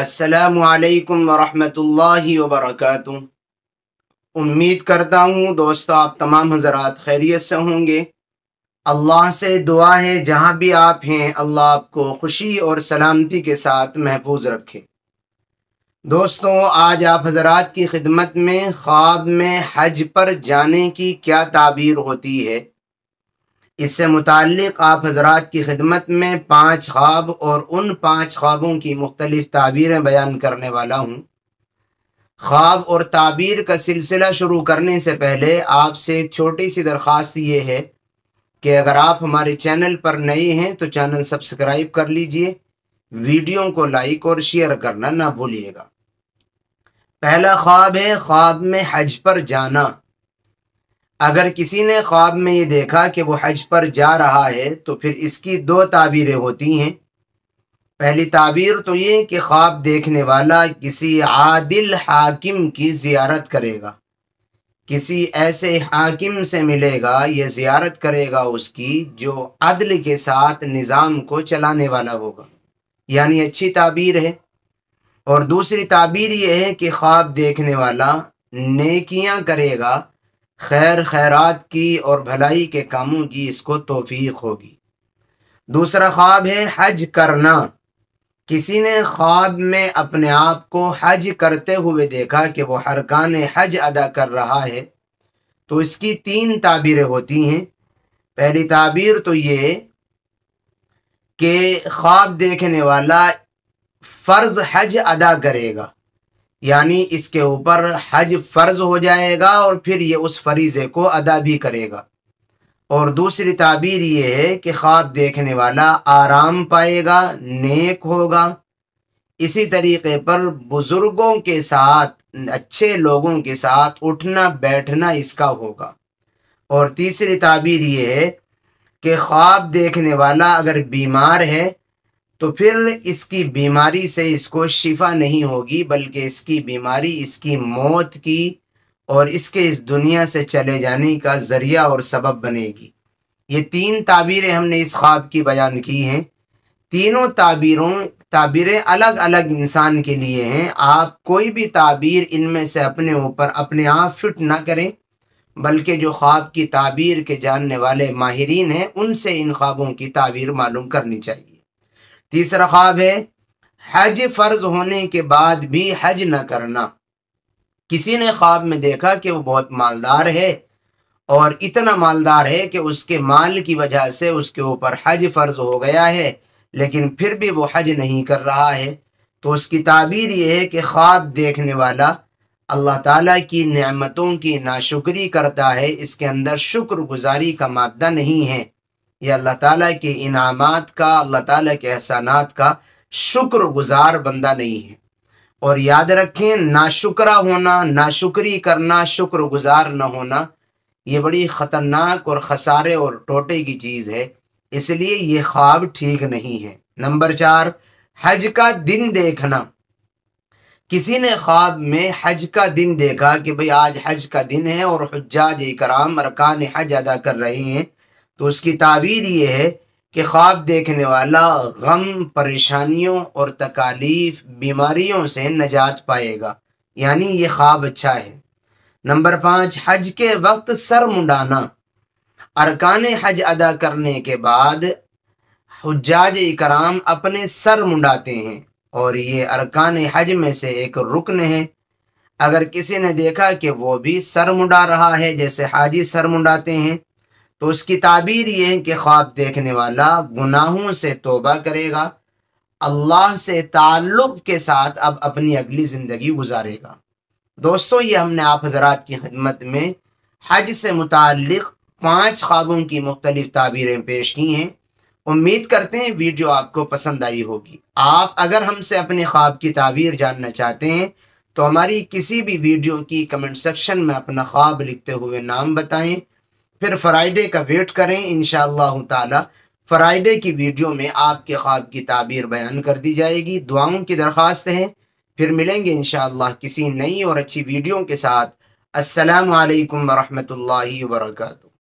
असलकम वरहमतुल्लाहि वबरकatuh उम्मीद करता हूँ दोस्तों आप तमाम हजरात खैरियत से होंगे अल्लाह से दुआ है जहाँ भी आप हैं अल्लाह आपको खुशी और सलामती के साथ महफूज रखे दोस्तों आज आप हजरात की खिदमत में ख्वाब में हज पर जाने की क्या ताबीर होती है इससे मुतक़ आप हजरात की खिदमत में पाँच ख्वाब और उन पाँच ख्वाबों की मुख्तलिफ ताबीरें बयान करने वाला हूँ ख्वाब और ताबीर का सिलसिला शुरू करने से पहले आपसे एक छोटी सी दरख्वास्त ये है कि अगर आप हमारे चैनल पर नए हैं तो चैनल सब्सक्राइब कर लीजिए वीडियो को लाइक और शेयर करना ना भूलिएगा पहला ख्वाब है ख्वाब में हज पर जाना अगर किसी ने ख्वाब में ये देखा कि वो हज पर जा रहा है तो फिर इसकी दो ताबीरें होती हैं पहली ताबीर तो ये कि ख्वाब देखने वाला किसी आदिल हाकिम की ज़ियारत करेगा किसी ऐसे हाकिम से मिलेगा ये ज़ियारत करेगा उसकी जो अदल के साथ निज़ाम को चलाने वाला होगा यानी अच्छी ताबीर है और दूसरी ताबीर ये है कि ख्वाब देखने वाला नेकियां करेगा खैर खैरात की और भलाई के कामों की इसको तोफीक होगी दूसरा ख्वाब है हज करना किसी ने ख्वाब में अपने आप को हज करते हुए देखा कि वो हरकान हज अदा कर रहा है तो इसकी तीन ताबीरें होती हैं पहली ताबीर तो ये कि ख्वाब देखने वाला फ़र्ज़ हज अदा करेगा यानी इसके ऊपर हज फ़र्ज हो जाएगा और फिर ये उस फरीज़े को अदा भी करेगा और दूसरी ताबीर ये है कि ख्वाब देखने वाला आराम पाएगा नेक होगा इसी तरीके पर बुज़ुर्गों के साथ अच्छे लोगों के साथ उठना बैठना इसका होगा और तीसरी ताबीर ये है कि ख्वाब देखने वाला अगर बीमार है तो फिर इसकी बीमारी से इसको शिफा नहीं होगी बल्कि इसकी बीमारी इसकी मौत की और इसके इस दुनिया से चले जाने का ज़रिया और सबब बनेगी ये तीन ताबीरें हमने इस ख्वाब की बयान की हैं तीनों ताबीरों ताबीरें अलग अलग इंसान के लिए हैं आप कोई भी ताबीर इनमें से अपने ऊपर अपने आप फिट ना करें बल्कि जो ख्वाब की ताबीर के जानने वाले माहरीन हैं उनसे इन ख्वाबों की ताबीर मालूम करनी चाहिए तीसरा ख्वाब है हज फ़र्ज होने के बाद भी हज न करना किसी ने ख्वाब में देखा कि वो बहुत मालदार है और इतना मालदार है कि उसके माल की वजह से उसके ऊपर हज फ़र्ज हो गया है लेकिन फिर भी वो हज नहीं कर रहा है तो उसकी ताबीर ये है कि ख्वाब देखने वाला अल्लाह ताला की नेमतों की नाशुक्री करता है इसके अंदर शुक्रगुजारी का मादा नहीं है ये अल्लाह ताला के इनामात का अल्लाह ताला के एहसानात का शुक्र गुजार बंदा नहीं है और याद रखें नाशुकरा होना नाशुक्री करना शुक्र गुजार न होना ये बड़ी ख़तरनाक और खसारे और टोटे की चीज़ है इसलिए ये ख्वाब ठीक नहीं है नंबर चार हज का दिन देखना किसी ने ख्वाब में हज का दिन देखा कि भाई आज हज का दिन है और हजाज इकराम अरकान हज अदा कर रहे हैं तो उसकी ताबीर ये है कि ख्वाब देखने वाला गम परेशानियों और तकालीफ बीमारियों से नजात पाएगा यानी ये ख्वाब अच्छा है नंबर पाँच हज के वक्त सर मुंडाना अरकान हज अदा करने के बाद हजाज कराम अपने सर मुंडाते हैं और ये अरकान हज में से एक रुकन है अगर किसी ने देखा कि वो भी सर मुंडा रहा है जैसे हाजी सर मुंडाते हैं तो उसकी ताबीर ये है कि ख्वाब देखने वाला गुनाहों से तोबा करेगा अल्लाह से ताल्लुक़ के साथ अब अपनी अगली ज़िंदगी गुजारेगा दोस्तों ये हमने आप हजरात की खदमत में हज से मुतक पाँच ख्वाबों की मुख्तलिफ ताबीरें पेश की हैं उम्मीद करते हैं वीडियो आपको पसंद आई होगी आप अगर हमसे अपने ख्वाब की ताबीर जानना चाहते हैं तो हमारी किसी भी वीडियो की कमेंट सेक्शन में अपना ख्वाब लिखते हुए नाम बताएं फिर फ्राइडे का वेट करें इन ताला फ्राइडे की वीडियो में आपके ख्वाब की ताबीर बयान कर दी जाएगी दुआओं की दरख्वास्त हैं फिर मिलेंगे इन किसी नई और अच्छी वीडियो के साथ असलकम वरहमल वर्का